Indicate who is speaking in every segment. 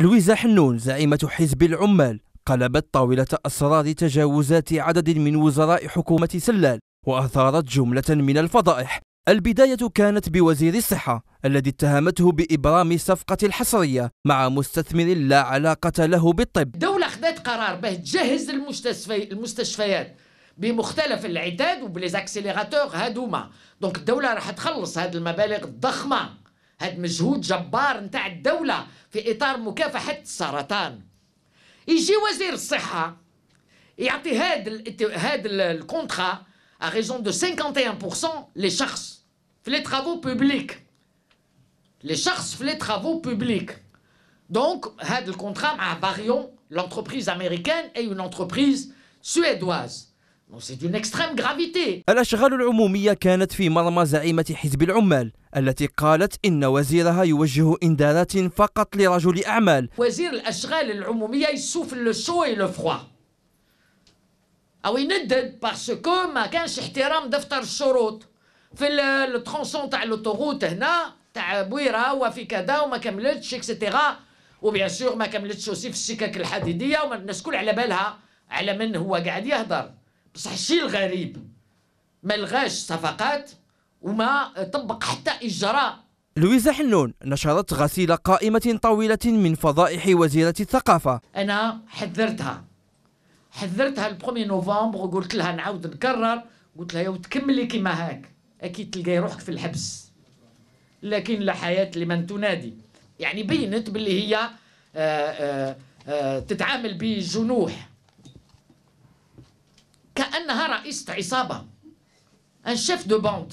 Speaker 1: لويزا حنون زعيمة حزب العمال قلبت طاولة أسرار تجاوزات عدد من وزراء حكومة سلال وأثارت جملة من الفضائح البداية كانت بوزير الصحة الذي اتهمته بإبرام صفقة الحصرية مع مستثمر لا علاقة له بالطب
Speaker 2: الدولة خدات قرار به تجهز المستشفي المستشفيات بمختلف العتاد وبليزاكسيليغاتور هادوما دونك الدولة راح تخلص هاد المبالغ الضخمة Had le contrat à raison de 51% les charges les travaux publics. Les charges, les travaux publics. Donc, le contrat à l'entreprise américaine, et une entreprise suédoise.
Speaker 1: الأشغال العمومية كانت في مرمى زعيمة حزب العمال التي قالت إن وزيرها يوجه إنذارات فقط لرجل أعمال
Speaker 2: وزير الأشغال العمومية يسوف الشو والفخوا أو يندد باسكو ما كانش احترام دفتر الشروط في الترونسون تاع لوتوغوت هنا تاع بويره وفي كذا وما كملتش اكسيتيرا وبيان سور ما كملتش اوسي في السكك الحديديه والناس الكل على بالها على من هو قاعد يهضر بصح الشيء الغريب ما لغاش صفقات وما طبق حتى اجراء
Speaker 1: لويزا حنون نشرت غسيل قائمة طويلة من فضائح وزيرة الثقافة
Speaker 2: أنا حذرتها حذرتها البرومي نوفمبر وقلت لها نعاود نكرر قلت لها يا وتكملي كيما هاك أكيد تلقاي روحك في الحبس لكن لا حياة لمن تنادي يعني بينت باللي هي آآ آه، آآ آه، آه، تتعامل بجنوح لأنها رئيسة عصابة ان شيف دو بوند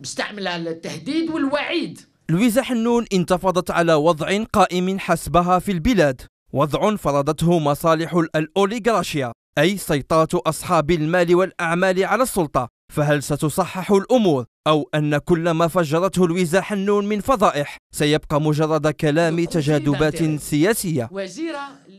Speaker 2: مستعمل التهديد والوعيد
Speaker 1: لويزا حنون انتفضت على وضع قائم حسبها في البلاد وضع فرضته مصالح الأوليغراشيا أي سيطرة أصحاب المال والأعمال على السلطة فهل ستصحح الأمور أو أن كل ما فجرته لويزا حنون من فضائح سيبقى مجرد كلام تجاذبات
Speaker 2: سياسية